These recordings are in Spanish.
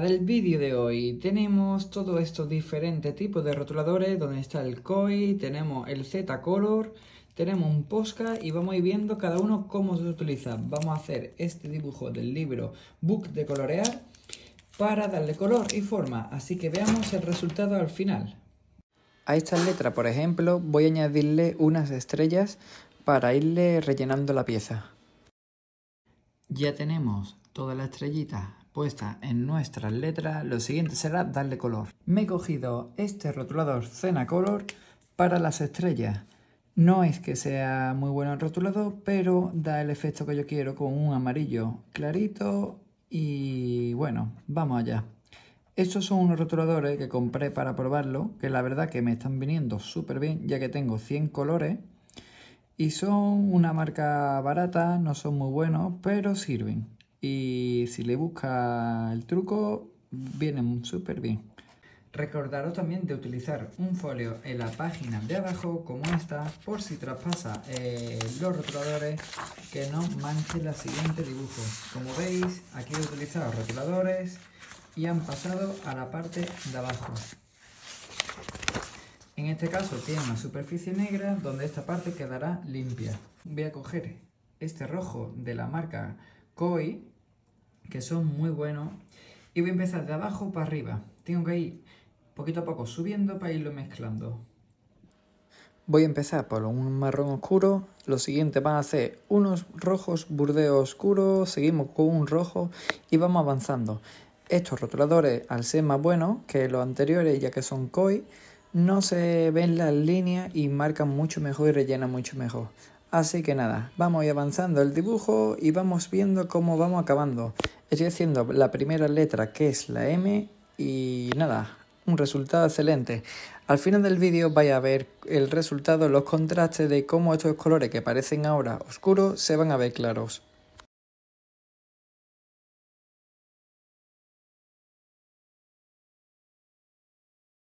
del vídeo de hoy tenemos todos estos diferentes tipos de rotuladores donde está el COI, tenemos el Z Color, tenemos un Posca y vamos a ir viendo cada uno cómo se utiliza. Vamos a hacer este dibujo del libro Book de colorear para darle color y forma, así que veamos el resultado al final. A esta letra, por ejemplo, voy a añadirle unas estrellas para irle rellenando la pieza. Ya tenemos toda la estrellita puesta en nuestras letras, lo siguiente será darle color. Me he cogido este rotulador Cena Color para las estrellas. No es que sea muy bueno el rotulador, pero da el efecto que yo quiero con un amarillo clarito y bueno, vamos allá. Estos son unos rotuladores que compré para probarlo, que la verdad que me están viniendo súper bien, ya que tengo 100 colores y son una marca barata, no son muy buenos, pero sirven y si le busca el truco, viene súper bien. Recordaros también de utilizar un folio en la página de abajo como esta por si traspasa eh, los rotuladores que no manche el siguiente dibujo. Como veis aquí he utilizado rotuladores y han pasado a la parte de abajo. En este caso tiene una superficie negra donde esta parte quedará limpia. Voy a coger este rojo de la marca Koi que son muy buenos. Y voy a empezar de abajo para arriba. Tengo que ir poquito a poco subiendo para irlo mezclando. Voy a empezar por un marrón oscuro, lo siguiente van a ser unos rojos burdeos oscuros, seguimos con un rojo y vamos avanzando. Estos rotuladores, al ser más buenos que los anteriores, ya que son koi, no se ven las líneas y marcan mucho mejor y rellenan mucho mejor. Así que nada, vamos avanzando el dibujo y vamos viendo cómo vamos acabando. Estoy haciendo la primera letra que es la M y nada, un resultado excelente. Al final del vídeo vais a ver el resultado, los contrastes de cómo estos colores que parecen ahora oscuros se van a ver claros.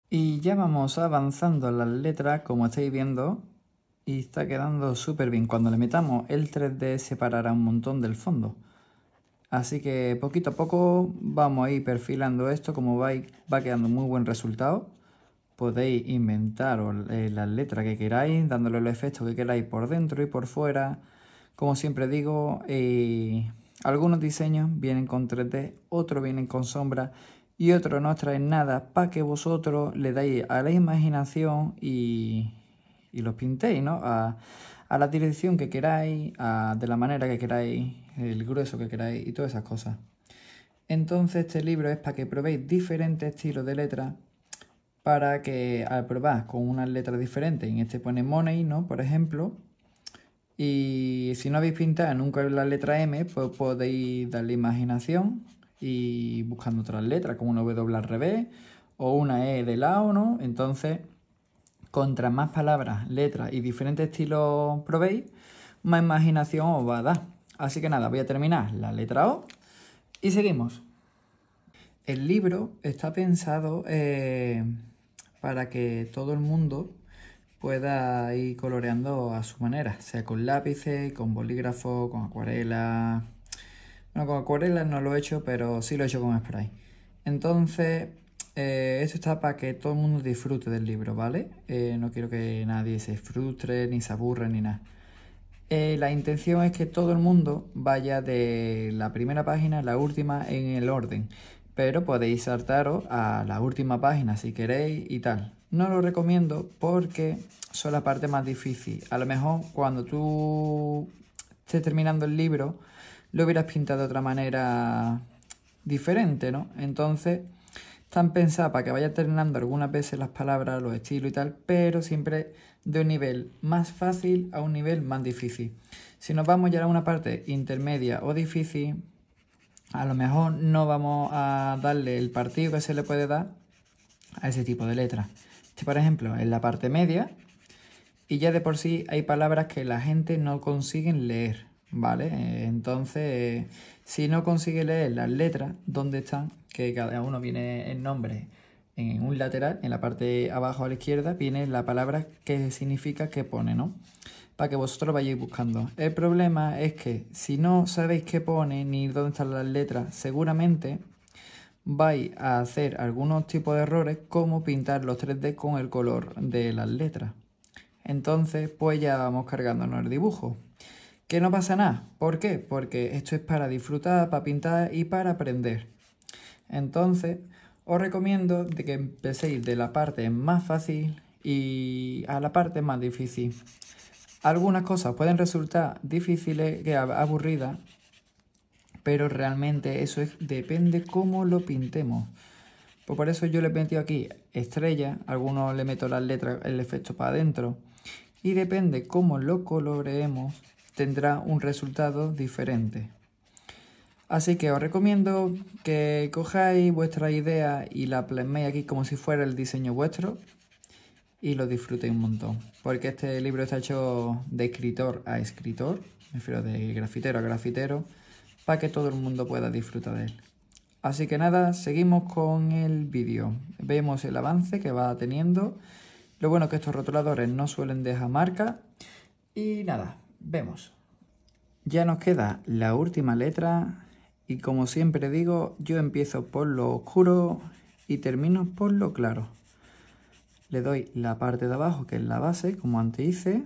Y ya vamos avanzando la letra, como estáis viendo y está quedando súper bien. Cuando le metamos el 3D separará un montón del fondo. Así que poquito a poco vamos a ir perfilando esto. Como va, va quedando muy buen resultado. Podéis inventar eh, las letras que queráis, dándole los efectos que queráis por dentro y por fuera. Como siempre digo, eh, algunos diseños vienen con 3D, otros vienen con sombra y otros no traen nada para que vosotros le dais a la imaginación y, y los pintéis, ¿no? A, la dirección que queráis, de la manera que queráis, el grueso que queráis y todas esas cosas. Entonces este libro es para que probéis diferentes estilos de letras para que al probar con unas letras diferentes, en este pone money, ¿no? Por ejemplo, y si no habéis pintado nunca la letra M, pues podéis darle imaginación y buscando otras letras, como una W al revés o una E de lado, ¿no? Entonces contra más palabras, letras y diferentes estilos probéis, más imaginación os va a dar. Así que nada, voy a terminar la letra O y seguimos. El libro está pensado eh, para que todo el mundo pueda ir coloreando a su manera, sea con lápices, con bolígrafo, con acuarela. Bueno, con acuarela no lo he hecho, pero sí lo he hecho con spray. Entonces, eh, eso esto está para que todo el mundo disfrute del libro, ¿vale? Eh, no quiero que nadie se frustre, ni se aburra, ni nada. Eh, la intención es que todo el mundo vaya de la primera página a la última en el orden, pero podéis saltaros a la última página si queréis y tal. No lo recomiendo porque son la parte más difícil. A lo mejor cuando tú estés terminando el libro, lo hubieras pintado de otra manera diferente, ¿no? Entonces están pensadas para que vaya terminando algunas veces las palabras, los estilos y tal, pero siempre de un nivel más fácil a un nivel más difícil. Si nos vamos ya a una parte intermedia o difícil, a lo mejor no vamos a darle el partido que se le puede dar a ese tipo de letras. por ejemplo, en la parte media, y ya de por sí hay palabras que la gente no consigue leer, ¿vale? Entonces, si no consigue leer las letras, ¿dónde están? que cada uno viene el nombre en un lateral, en la parte abajo a la izquierda, viene la palabra que significa que pone, ¿no? Para que vosotros vayáis buscando. El problema es que si no sabéis qué pone ni dónde están las letras, seguramente vais a hacer algunos tipos de errores como pintar los 3D con el color de las letras. Entonces, pues ya vamos cargándonos el dibujo. Que no pasa nada. ¿Por qué? Porque esto es para disfrutar, para pintar y para aprender. Entonces, os recomiendo de que empecéis de la parte más fácil y a la parte más difícil. Algunas cosas pueden resultar difíciles, que aburridas, pero realmente eso es, depende cómo lo pintemos. Pues por eso yo le he metido aquí estrella, algunos le meto las letras, el efecto para adentro, y depende cómo lo coloreemos, tendrá un resultado diferente. Así que os recomiendo que cojáis vuestra idea y la plasméis aquí como si fuera el diseño vuestro y lo disfrutéis un montón. Porque este libro está hecho de escritor a escritor, me refiero de grafitero a grafitero, para que todo el mundo pueda disfrutar de él. Así que nada, seguimos con el vídeo. Vemos el avance que va teniendo. Lo bueno es que estos rotuladores no suelen dejar marca. Y nada, vemos. Ya nos queda la última letra y como siempre digo, yo empiezo por lo oscuro y termino por lo claro. Le doy la parte de abajo, que es la base, como antes hice.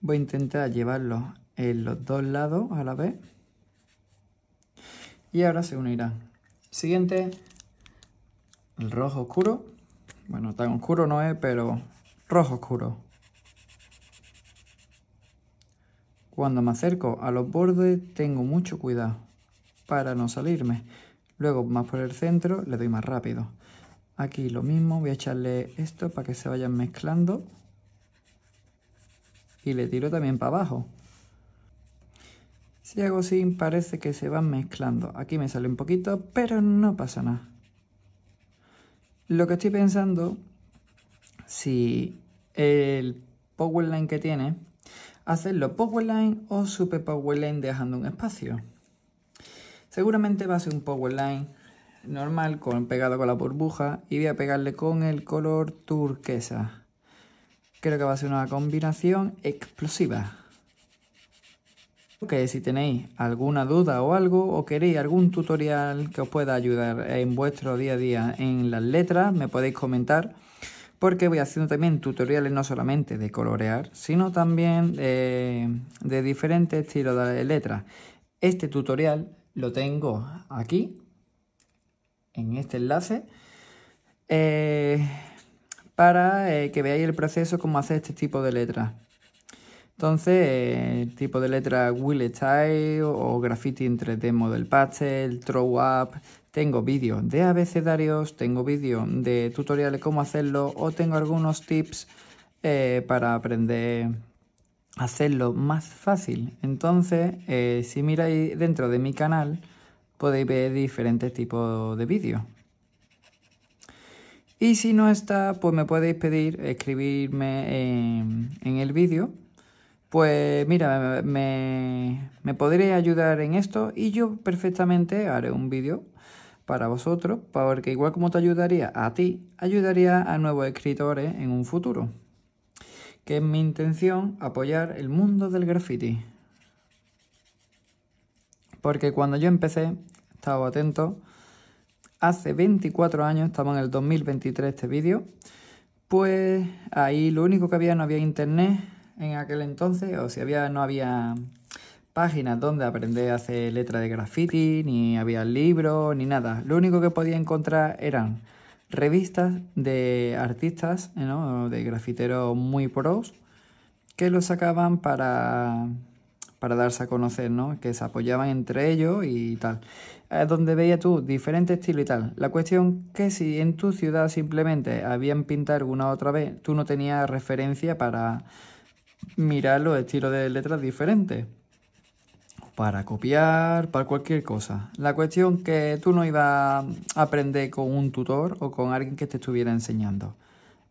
Voy a intentar llevarlo en los dos lados a la vez. Y ahora se unirá. Siguiente, el rojo oscuro. Bueno, tan oscuro no es, pero rojo oscuro. Cuando me acerco a los bordes tengo mucho cuidado para no salirme. Luego más por el centro le doy más rápido. Aquí lo mismo, voy a echarle esto para que se vayan mezclando. Y le tiro también para abajo. Si hago así parece que se van mezclando. Aquí me sale un poquito, pero no pasa nada. Lo que estoy pensando, si el powerline que tiene hacerlo powerline o super powerline dejando un espacio. Seguramente va a ser un line normal con, pegado con la burbuja y voy a pegarle con el color turquesa. Creo que va a ser una combinación explosiva. Ok, si tenéis alguna duda o algo o queréis algún tutorial que os pueda ayudar en vuestro día a día en las letras, me podéis comentar porque voy haciendo también tutoriales no solamente de colorear, sino también de, diferentes estilos de letras. Este tutorial lo tengo aquí, en este enlace, eh, para eh, que veáis el proceso cómo hacer este tipo de letras. Entonces, eh, el tipo de letra Will Style o Graffiti entre 3D Model Pastel, Throw Up. Tengo vídeos de abecedarios, tengo vídeos de tutoriales cómo hacerlo o tengo algunos tips eh, para aprender a hacerlo más fácil. Entonces, eh, si miráis dentro de mi canal, podéis ver diferentes tipos de vídeos. Y si no está, pues me podéis pedir, escribirme en el vídeo pues mira, me, me ayudar en esto y yo perfectamente haré un vídeo para vosotros, porque igual como te ayudaría a ti, ayudaría a nuevos escritores en un futuro. Que es mi intención apoyar el mundo del graffiti. Porque cuando yo empecé, estaba atento, hace 24 años, estamos en el 2023 este vídeo, pues ahí lo único que había no había internet, en aquel entonces, o si había, no había páginas donde aprender a hacer letra de graffiti, ni había libros, ni nada. Lo único que podía encontrar eran revistas de artistas, eh, de grafiteros muy pros, que los sacaban para, para darse a conocer, ¿no? que se apoyaban entre ellos y tal. Eh, donde veía tú diferentes estilos y tal. La cuestión que si en tu ciudad simplemente habían pintado alguna otra vez, tú no tenías referencia para mirar los estilos de letras diferentes. Para copiar, para cualquier cosa. La cuestión que tú no ibas a aprender con un tutor o con alguien que te estuviera enseñando.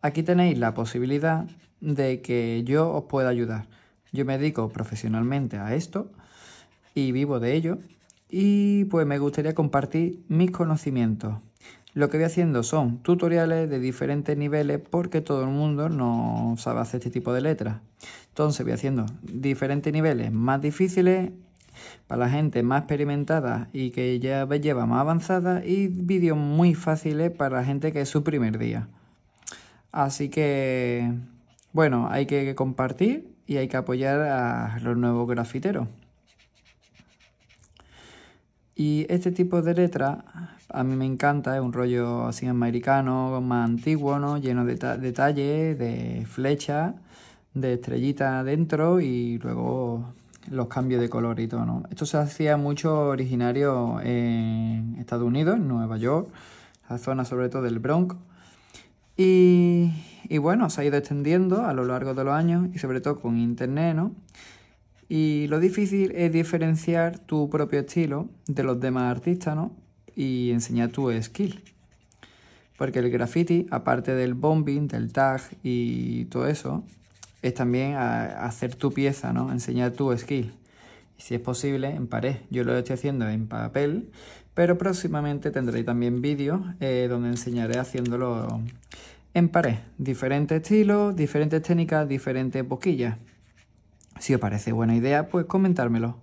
Aquí tenéis la posibilidad de que yo os pueda ayudar. Yo me dedico profesionalmente a esto y vivo de ello. Y pues me gustaría compartir mis conocimientos lo que voy haciendo son tutoriales de diferentes niveles porque todo el mundo no sabe hacer este tipo de letras. Entonces voy haciendo diferentes niveles más difíciles para la gente más experimentada y que ya lleva más avanzada y vídeos muy fáciles para la gente que es su primer día. Así que, bueno, hay que compartir y hay que apoyar a los nuevos grafiteros. Y este tipo de letra a mí me encanta, es un rollo así americano, más antiguo, ¿no? Lleno de detalles, de flechas, de estrellitas adentro y luego los cambios de color y todo, ¿no? Esto se hacía mucho originario en Estados Unidos, en Nueva York, la zona sobre todo del Bronx. Y, y bueno, se ha ido extendiendo a lo largo de los años y sobre todo con internet, ¿no? Y lo difícil es diferenciar tu propio estilo de los demás artistas, ¿no? y enseñar tu skill. Porque el graffiti, aparte del bombing, del tag y todo eso, es también hacer tu pieza, ¿no? Enseñar tu skill. si es posible, en pared. Yo lo estoy haciendo en papel, pero próximamente tendré también vídeos eh, donde enseñaré haciéndolo en pared. Diferentes estilos, diferentes técnicas, diferentes boquillas. Si os parece buena idea, pues comentármelo.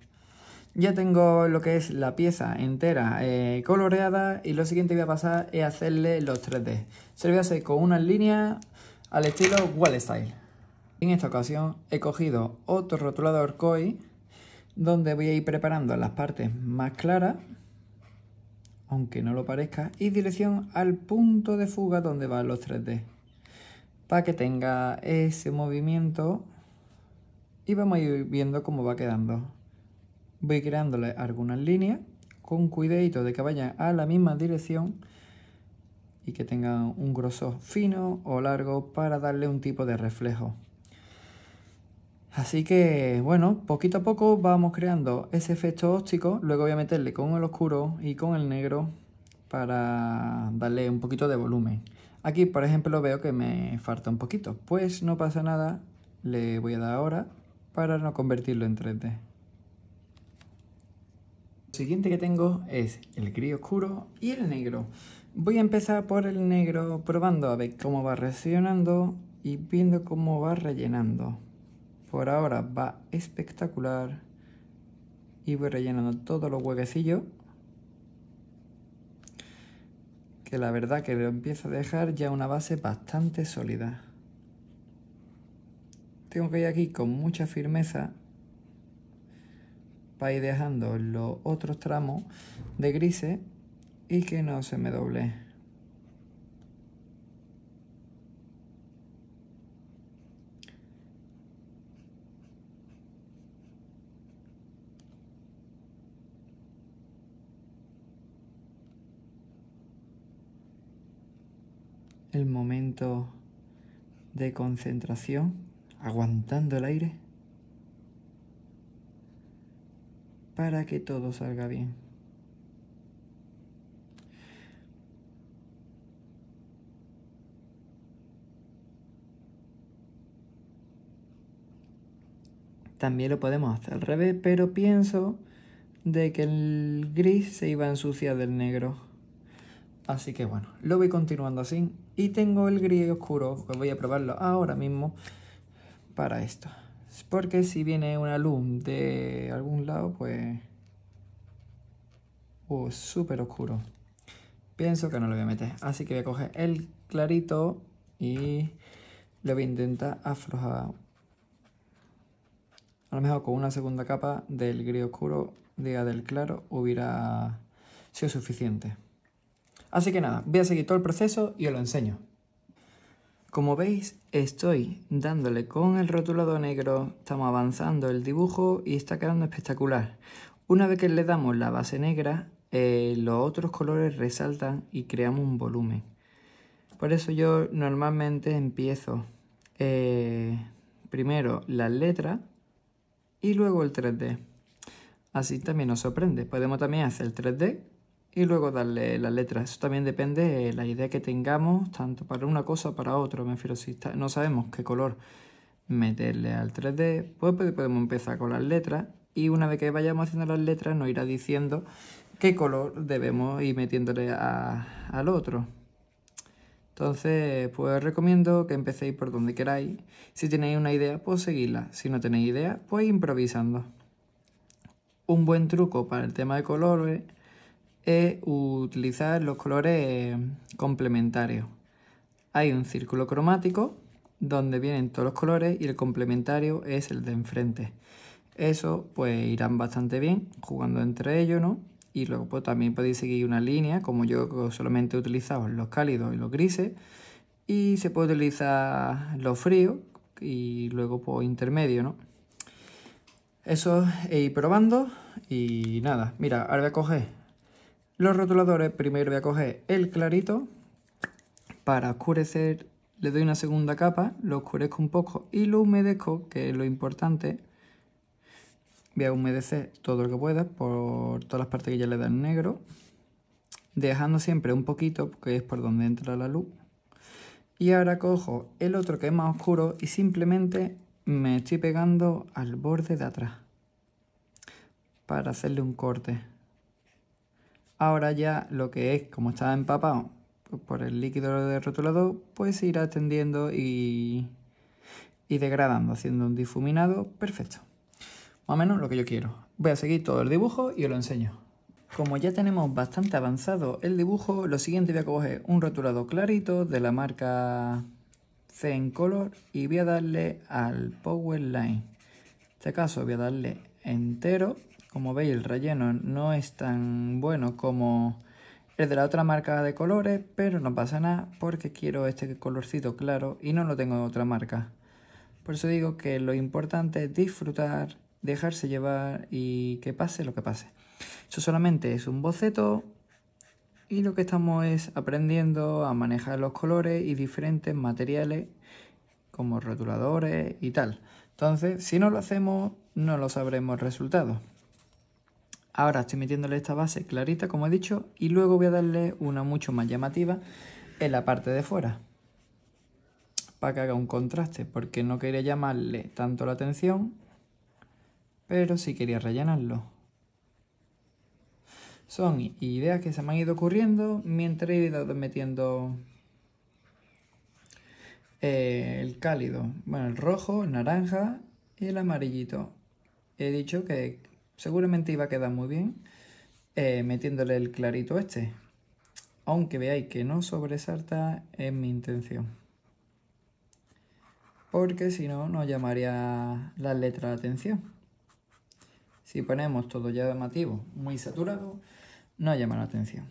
Ya tengo lo que es la pieza entera eh, coloreada y lo siguiente que voy a pasar es hacerle los 3D. Se lo voy a hacer con unas líneas al estilo Wall Style. En esta ocasión he cogido otro rotulador COI donde voy a ir preparando las partes más claras, aunque no lo parezca, y dirección al punto de fuga donde van los 3D. Para que tenga ese movimiento y vamos a ir viendo cómo va quedando voy creándole algunas líneas con cuidadito de que vayan a la misma dirección y que tengan un grosor fino o largo para darle un tipo de reflejo. Así que, bueno, poquito a poco vamos creando ese efecto óptico. Luego voy a meterle con el oscuro y con el negro para darle un poquito de volumen. Aquí, por ejemplo, veo que me falta un poquito. Pues no pasa nada, le voy a dar ahora para no convertirlo en 3D siguiente que tengo es el gris oscuro y el negro. Voy a empezar por el negro probando a ver cómo va reaccionando y viendo cómo va rellenando. Por ahora va espectacular y voy rellenando todos los huequecillos. Que la verdad que lo empiezo a dejar ya una base bastante sólida. Tengo que ir aquí con mucha firmeza para dejando los otros tramos de grises y que no se me doble. El momento de concentración, aguantando el aire. para que todo salga bien. También lo podemos hacer al revés, pero pienso de que el gris se iba a ensuciar del negro. Así que bueno, lo voy continuando así. Y tengo el gris oscuro, pues voy a probarlo ahora mismo para esto. Porque si viene una luz de algún lado, pues... Uh, súper oscuro. Pienso que no lo voy a meter. Así que voy a coger el clarito y lo voy a intentar aflojar. A lo mejor con una segunda capa del gris oscuro, diga del claro, hubiera sido suficiente. Así que nada, voy a seguir todo el proceso y os lo enseño. Como veis, estoy dándole con el rotulado negro, estamos avanzando el dibujo y está quedando espectacular. Una vez que le damos la base negra, eh, los otros colores resaltan y creamos un volumen. Por eso yo normalmente empiezo eh, primero las letras y luego el 3D. Así también nos sorprende. Podemos también hacer el 3D y luego darle las letras. Eso también depende de la idea que tengamos, tanto para una cosa como para otra. Me refiero, si no sabemos qué color meterle al 3D, pues podemos empezar con las letras y una vez que vayamos haciendo las letras nos irá diciendo qué color debemos ir metiéndole al otro. Entonces, pues recomiendo que empecéis por donde queráis. Si tenéis una idea, pues seguidla. Si no tenéis idea, pues improvisando. Un buen truco para el tema de colores es utilizar los colores complementarios. Hay un círculo cromático donde vienen todos los colores y el complementario es el de enfrente. Eso pues irán bastante bien jugando entre ellos, ¿no? Y luego pues, también podéis seguir una línea, como yo solamente he utilizado los cálidos y los grises. Y se puede utilizar los fríos y luego pues, intermedio, ¿no? Eso he ir probando y nada, mira, ahora voy a coger los rotuladores, primero voy a coger el clarito para oscurecer, le doy una segunda capa, lo oscurezco un poco y lo humedezco, que es lo importante. Voy a humedecer todo lo que pueda por todas las partes que ya le dan negro, dejando siempre un poquito, porque es por donde entra la luz. Y ahora cojo el otro que es más oscuro y simplemente me estoy pegando al borde de atrás para hacerle un corte. Ahora ya lo que es, como está empapado por el líquido de rotulado, pues se irá extendiendo y, degradando, haciendo un difuminado perfecto. Más o menos lo que yo quiero. Voy a seguir todo el dibujo y os lo enseño. Como ya tenemos bastante avanzado el dibujo, lo siguiente voy a coger un rotulado clarito de la marca Zen Color y voy a darle al Power Line. En este caso voy a darle entero como veis, el relleno no es tan bueno como el de la otra marca de colores, pero no pasa nada porque quiero este colorcito claro y no lo tengo de otra marca. Por eso digo que lo importante es disfrutar, dejarse llevar y que pase lo que pase. Eso solamente es un boceto y lo que estamos es aprendiendo a manejar los colores y diferentes materiales como rotuladores y tal. Entonces, si no lo hacemos, no lo sabremos resultado. Ahora estoy metiéndole esta base clarita, como he dicho, y luego voy a darle una mucho más llamativa en la parte de fuera. Para que haga un contraste, porque no quería llamarle tanto la atención, pero sí quería rellenarlo. Son ideas que se me han ido ocurriendo mientras he ido metiendo eh, el cálido, bueno, el rojo, el naranja y el amarillito. He dicho que seguramente iba a quedar muy bien eh, metiéndole el clarito este. Aunque veáis que no sobresalta, es mi intención. Porque si no, no llamaría la letra la atención. Si ponemos todo llamativo muy saturado, no llama la atención.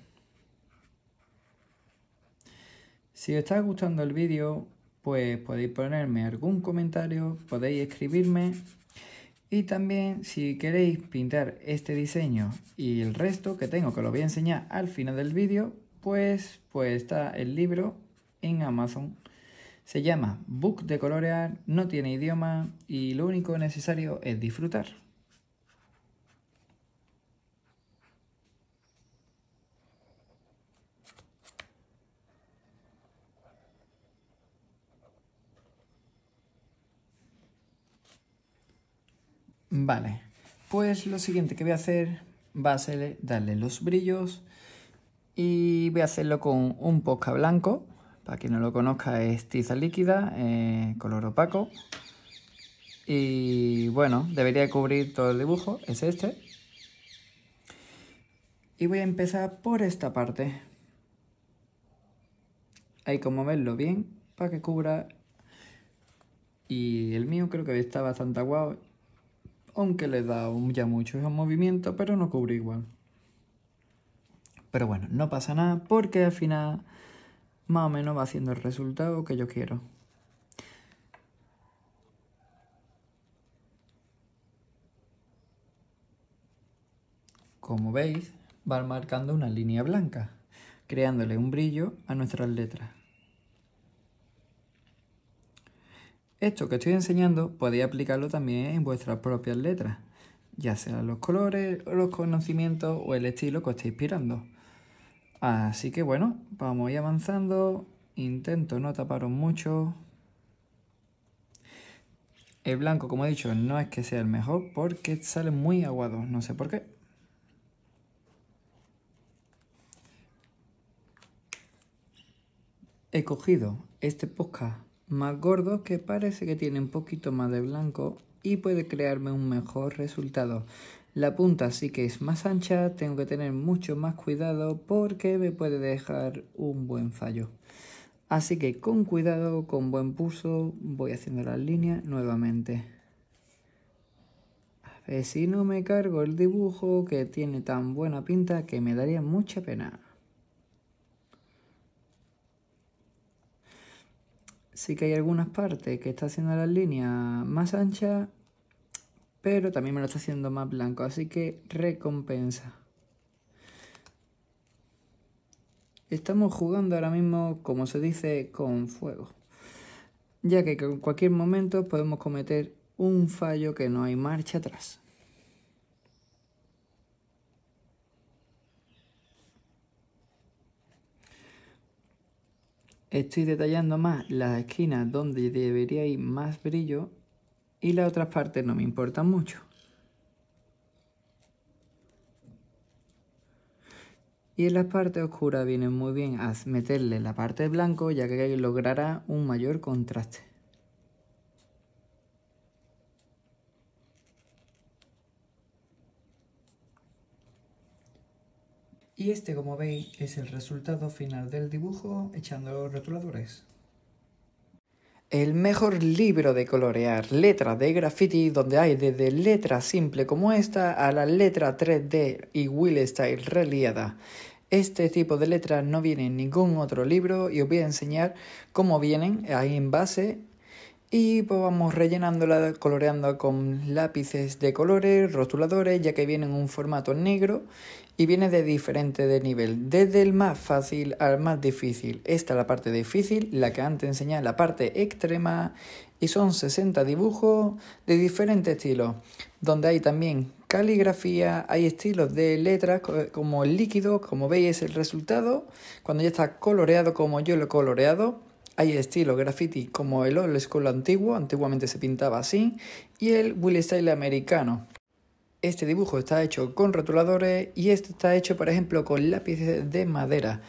Si os está gustando el vídeo, pues podéis ponerme algún comentario, podéis escribirme y también si queréis pintar este diseño y el resto que tengo que lo voy a enseñar al final del vídeo, pues, pues está el libro en Amazon. Se llama Book de Colorear, no tiene idioma y lo único necesario es disfrutar. Vale, pues lo siguiente que voy a hacer va a ser darle los brillos y voy a hacerlo con un posca blanco. Para quien no lo conozca es tiza líquida, eh, color opaco. Y bueno, debería cubrir todo el dibujo, es este. Y voy a empezar por esta parte. Hay que moverlo bien para que cubra. Y el mío creo que está bastante guau aunque le da un, ya mucho un movimiento, pero no cubre igual. Pero bueno, no pasa nada porque al final más o menos va haciendo el resultado que yo quiero. Como veis, va marcando una línea blanca, creándole un brillo a nuestras letras. Esto que estoy enseñando podéis aplicarlo también en vuestras propias letras, ya sean los colores, los conocimientos o el estilo que os estéis inspirando. Así que bueno, vamos a ir avanzando, intento no taparos mucho. El blanco, como he dicho, no es que sea el mejor porque sale muy aguado, no sé por qué. He cogido este podcast más gordo que parece que tiene un poquito más de blanco y puede crearme un mejor resultado. La punta sí que es más ancha, tengo que tener mucho más cuidado porque me puede dejar un buen fallo. Así que con cuidado, con buen pulso, voy haciendo las líneas nuevamente. A ver si no me cargo el dibujo que tiene tan buena pinta que me daría mucha pena. sí que hay algunas partes que está haciendo las líneas más anchas, pero también me lo está haciendo más blanco, así que recompensa. Estamos jugando ahora mismo, como se dice, con fuego. Ya que en cualquier momento podemos cometer un fallo que no hay marcha atrás. Estoy detallando más las esquinas donde debería ir más brillo y las otras partes no me importan mucho. Y en las partes oscuras viene muy bien a meterle la parte blanca blanco ya que logrará un mayor contraste. Y este, como veis, es el resultado final del dibujo echando los rotuladores. El mejor libro de colorear Letra de graffiti donde hay desde letra simple como esta a la letra 3D y Will Style reliada. Este tipo de letras no viene en ningún otro libro y os voy a enseñar cómo vienen ahí en base y pues vamos rellenándola, coloreando con lápices de colores, rotuladores, ya que viene en un formato negro y viene de diferente de nivel, desde el más fácil al más difícil. Esta es la parte difícil, la que antes enseñaba, la parte extrema, y son 60 dibujos de diferentes estilos, donde hay también caligrafía, hay estilos de letras como el líquido, como veis el resultado, cuando ya está coloreado como yo lo he coloreado hay estilos graffiti como el old school antiguo, antiguamente se pintaba así, y el Willy Style americano. Este dibujo está hecho con rotuladores y este está hecho, por ejemplo, con lápices de madera.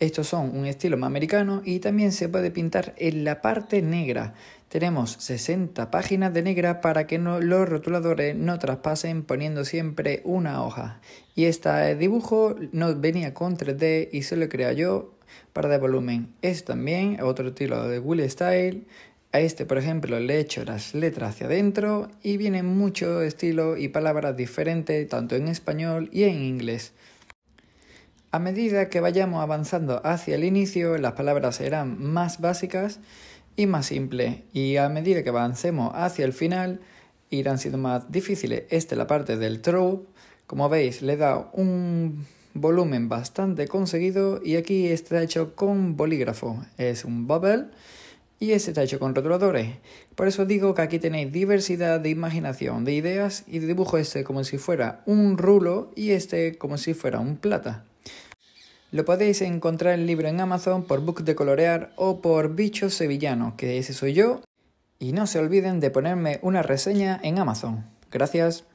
Estos son un estilo más americano y también se puede pintar en la parte negra. Tenemos 60 páginas de negra para que los rotuladores no traspasen poniendo siempre una hoja. Y este dibujo no venía con 3D y se lo crea yo para de volumen. Es también otro estilo de Will Style. A este, por ejemplo, le echo las letras hacia adentro y vienen muchos estilos y palabras diferentes, tanto en español y en inglés. A medida que vayamos avanzando hacia el inicio, las palabras serán más básicas y más simples, y a medida que avancemos hacia el final, irán siendo más difíciles. Esta es la parte del trope. Como veis, le da un volumen bastante conseguido y aquí este está hecho con bolígrafo, es un bubble y este está hecho con rotuladores. Por eso digo que aquí tenéis diversidad de imaginación, de ideas y dibujo este como si fuera un rulo y este como si fuera un plata. Lo podéis encontrar el libro en Amazon por Book de Colorear o por Bicho Sevillano, que ese soy yo. Y no se olviden de ponerme una reseña en Amazon. Gracias.